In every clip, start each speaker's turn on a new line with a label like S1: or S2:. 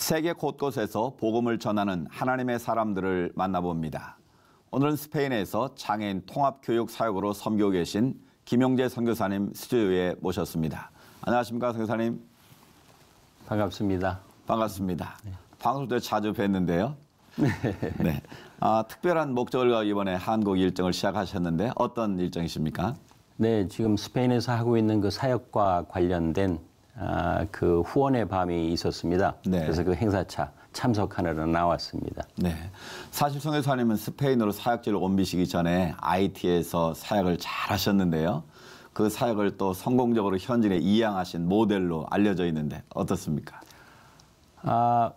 S1: 세계 곳곳에서 복음을 전하는 하나님의 사람들을 만나봅니다. 오늘은 스페인에서 장애인 통합교육 사역으로 섬기 계신 김용재 선교사님 스튜디오에 모셨습니다. 안녕하십니까 선교사님. 반갑습니다. 반갑습니다. 네. 방송 때 자주 뵀는데요. 네. 네. 아, 특별한 목적을 가 이번에 한국 일정을 시작하셨는데 어떤 일정이십니까? 네, 지금 스페인에서
S2: 하고 있는 그 사역과 관련된 아, 그 후원의 밤이 있었습니다.
S1: 네. 그래서 그 행사차 참석하느라 나왔습니다. 네. 사실 송혜사님은 스페인으로 사역지를 옮기시기 전에 IT에서 사역을 잘 하셨는데요. 그 사역을 또 성공적으로 현진에 이양하신 모델로 알려져 있는데 어떻습니까? 아,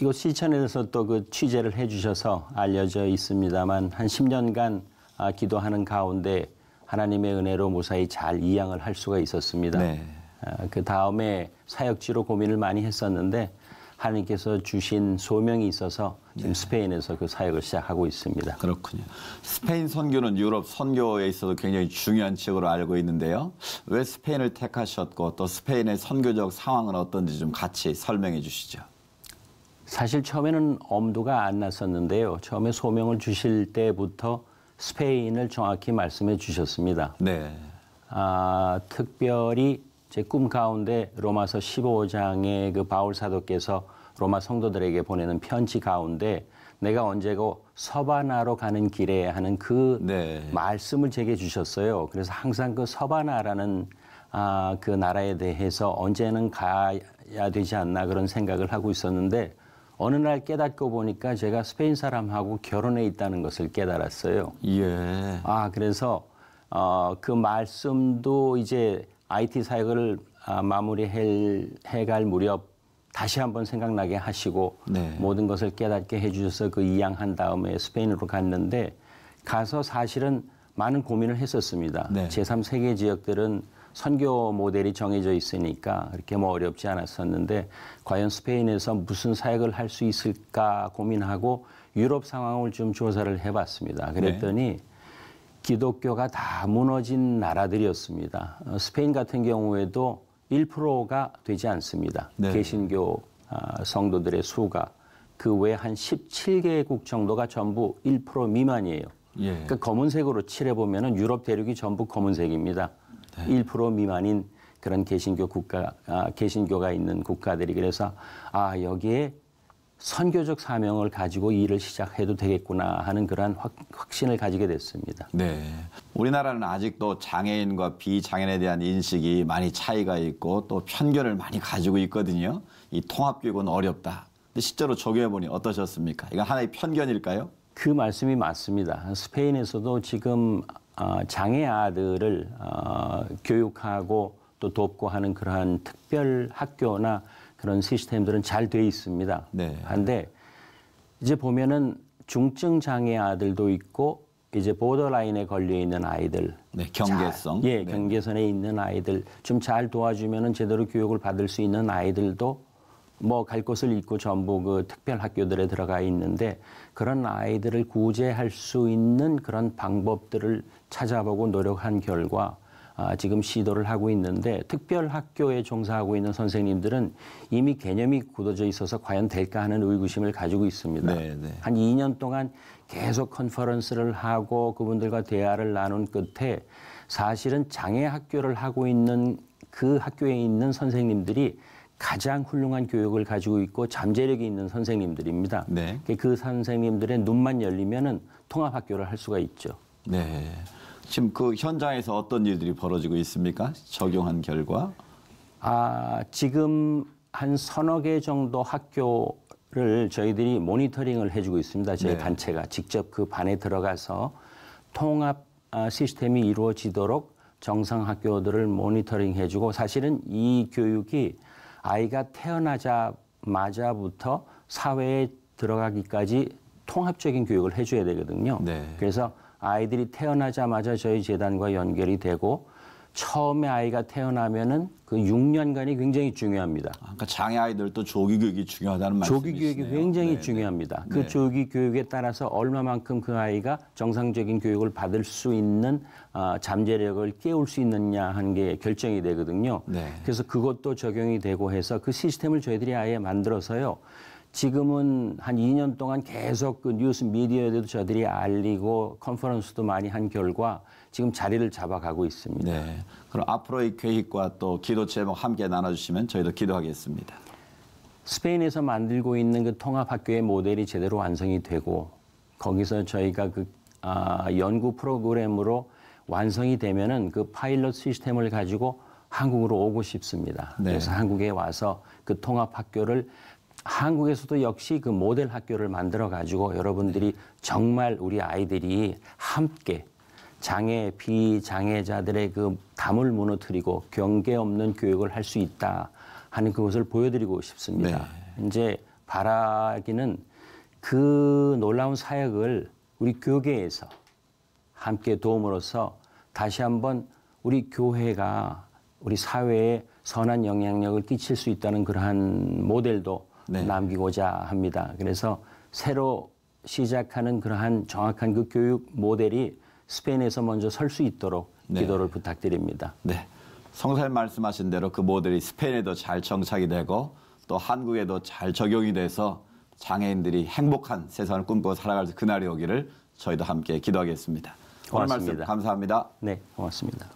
S1: 이거 시천에서 또 그 취재를 해주셔서 알려져
S2: 있습니다만 한 10년간 아, 기도하는 가운데 하나님의 은혜로 무사히 잘 이양을 할 수가 있었습니다. 네. 어, 그 다음에 사역지로 고민을 많이 했었는데 하나님께서 주신 소명이 있어서 지금 네. 스페인에서 그 사역을 시작하고 있습니다. 그렇군요.
S1: 스페인 선교는 유럽 선교에 있어서 굉장히 중요한 지역으로 알고 있는데요. 왜 스페인을 택하셨고 또 스페인의 선교적 상황은 어떤지 좀 같이 설명해 주시죠.
S2: 사실 처음에는 엄두가 안 났었는데요. 처음에 소명을 주실 때부터 스페인을 정확히 말씀해 주셨습니다. 네. 아, 특별히 제꿈 가운데 로마서 15장의 그 바울 사도께서 로마 성도들에게 보내는 편지 가운데 내가 언제고 서바나로 가는 길에 하는 그 네. 말씀을 제게 주셨어요. 그래서 항상 그 서바나라는 아, 그 나라에 대해서 언제는 가야 되지 않나 그런 생각을 하고 있었는데 어느 날 깨닫고 보니까 제가 스페인 사람하고 결혼해 있다는 것을 깨달았어요. 예. 아, 그래서 어, 그 말씀도 이제 IT 사역을 아, 마무리해갈 무렵 다시 한번 생각나게 하시고 네. 모든 것을 깨닫게 해주셔서 그 이양한 다음에 스페인으로 갔는데 가서 사실은 많은 고민을 했었습니다. 네. 제3세계 지역들은 선교 모델이 정해져 있으니까 그렇게뭐 어렵지 않았었는데 과연 스페인에서 무슨 사역을 할 수 있을까 고민하고 유럽 상황을 좀 조사를 해봤습니다. 그랬더니 네. 기독교가 다 무너진 나라들이었습니다. 어, 스페인 같은 경우에도 1%가 되지 않습니다. 네. 개신교 아, 성도들의 수가 그 외 한 17개국 정도가 전부 1% 미만이에요. 예. 그 검은색으로 칠해 보면 유럽 대륙이 전부 검은색입니다. 네. 1% 미만인 그런 개신교 국가 아, 개신교가 있는 국가들이 그래서 아 여기에 선교적 사명을 가지고 일을 시작해도 되겠구나 하는
S1: 그러한 확, 확신을 가지게 됐습니다. 네. 우리나라는 아직도 장애인과 비장애인에 대한 인식이 많이 차이가 있고 또 편견을 많이 가지고 있거든요. 이 통합교육은 어렵다. 근데 실제로 적용해보니 어떠셨습니까? 이건 하나의 편견일까요? 그 말씀이
S2: 맞습니다. 스페인에서도 지금 아, 장애 아들을 아, 교육하고 또 돕고 하는 그러한 특별 학교나 그런 시스템들은 잘 돼 있습니다. 네. 한데 이제 보면은 중증 장애 아들도 있고 이제 보더라인에 걸려 있는 아이들, 네, 경계성, 잘, 예, 네. 경계선에 있는 아이들 좀 잘 도와주면은 제대로 교육을 받을 수 있는 아이들도 뭐 갈 곳을 잃고 전부 그 특별 학교들에 들어가 있는데 그런 아이들을 구제할 수 있는 그런 방법들을 찾아보고 노력한 결과 아, 지금 시도를 하고 있는데 특별학교에 종사하고 있는 선생님들은 이미 개념이 굳어져 있어서 과연 될까 하는 의구심을 가지고 있습니다. 네네. 네. 한 2년 동안 계속 컨퍼런스를 하고 그분들과 대화를 나눈 끝에 사실은 장애 학교를 하고 있는 그 학교에 있는 선생님들이 가장 훌륭한 교육을 가지고 있고 잠재력이 있는 선생님들입니다. 네. 그러니까 그 선생님들의 눈만 열리면은
S1: 통합 학교를 할 수가 있죠. 네. 지금 그 현장에서 어떤 일들이 벌어지고 있습니까? 적용한 결과? 아, 지금 한 서너 개
S2: 정도 학교를 저희들이 모니터링을 해주고 있습니다. 저희 네. 단체가 직접 그 반에 들어가서 통합 아, 시스템이 이루어지도록 정상 학교들을 모니터링 해주고 사실은 이 교육이 아이가 태어나자마자부터 사회에 들어가기까지 통합적인 교육을 해줘야 되거든요. 네. 그래서 아이들이 태어나자마자 저희 재단과 연결이 되고 처음에 아이가 태어나면은 그 6년간이 굉장히 중요합니다. 아, 그러니까 장애 아이들도 조기
S1: 교육이 중요하다는 말씀이시네요. 조기
S2: 교육이 굉장히 네네. 중요합니다. 그네 그 네. 조기 교육에 따라서 얼마만큼 그 아이가 정상적인 교육을 받을 수 있는 아, 잠재력을 깨울 수 있느냐 하는 게 결정이 되거든요. 네. 그래서 그것도 적용이 되고 해서 그 시스템을 저희들이 아예 만들어서요. 지금은 한 2년 동안 계속 그 뉴스 미디어에도 저들이
S1: 알리고 컨퍼런스도 많이 한 결과 지금 자리를 잡아가고 있습니다. 네. 그럼 앞으로의 계획과 또 기도 제목 함께 나눠주시면 저희도 기도하겠습니다.
S2: 스페인에서 만들고 있는 그 통합학교의 모델이 제대로 완성이 되고 거기서 저희가 그 아, 연구 프로그램으로 완성이 되면은 그 파일럿 시스템을 가지고 한국으로 오고 싶습니다. 네. 그래서 한국에 와서 그 통합 학교를 한국에서도 역시 그 모델 학교를 만들어 가지고 여러분들이 정말 우리 아이들이 함께 장애 비장애자들의 그 담을 무너뜨리고 경계 없는 교육을 할 수 있다 하는 그것을 보여드리고 싶습니다. 네. 이제 바라기는 그 놀라운 사역을 우리 교계에서 함께 도움으로써 다시 한번 우리 교회가 우리 사회에 선한 영향력을 끼칠 수 있다는 그러한 모델도 네. 남기고자 합니다. 그래서 새로 시작하는 그러한 정확한 그 교육 모델이 스페인에서 먼저 설 수 있도록 네. 기도를 부탁드립니다.
S1: 네. 성사님 말씀하신 대로 그 모델이 스페인에도 잘 정착이 되고 또 한국에도 잘 적용이 돼서 장애인들이 행복한 세상을 꿈꾸고 살아갈 그날이 오기를 저희도 함께 기도하겠습니다. 고맙습니다. 오늘 말씀 감사합니다.
S2: 네, 고맙습니다.